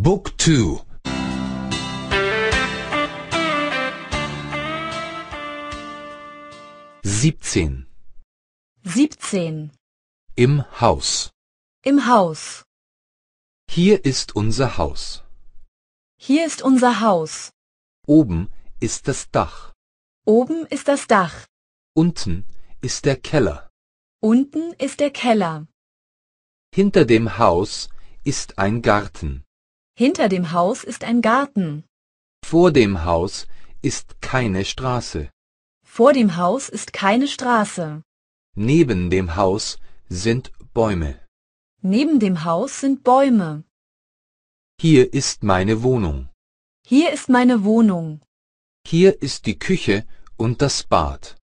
Book 2 17 17 Im Haus Im Haus Hier ist unser Haus. Hier ist unser Haus. Oben ist das Dach. Oben ist das Dach. Unten ist der Keller. Unten ist der Keller. Hinter dem Haus ist ein Garten. Hinter dem Haus ist ein Garten. Vor dem Haus ist keine Straße. Vor dem Haus ist keine Straße. Neben dem Haus sind Bäume. Neben dem Haus sind Bäume. Hier ist meine Wohnung. Hier ist meine Wohnung. Hier ist die Küche und das Bad.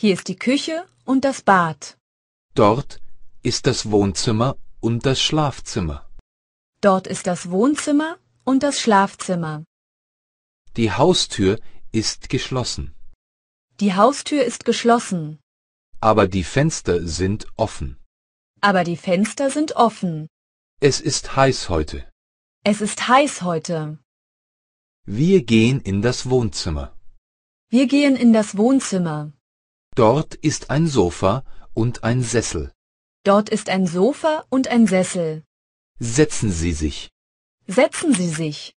Hier ist die Küche und das Bad. Dort ist das Wohnzimmer und das Schlafzimmer. Dort ist das Wohnzimmer und das Schlafzimmer. Die Haustür ist geschlossen. Die Haustür ist geschlossen. Aber die Fenster sind offen. Aber die Fenster sind offen. Es ist heiß heute. Es ist heiß heute. Wir gehen in das Wohnzimmer. Wir gehen in das Wohnzimmer. Dort ist ein Sofa und ein Sessel. Dort ist ein Sofa und ein Sessel. Setzen Sie sich. Setzen Sie sich.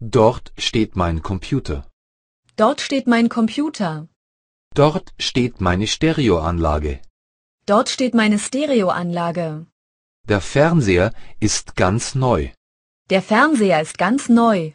Dort steht mein Computer. Dort steht mein Computer. Dort steht meine Stereoanlage. Dort steht meine Stereoanlage. Der Fernseher ist ganz neu. Der Fernseher ist ganz neu.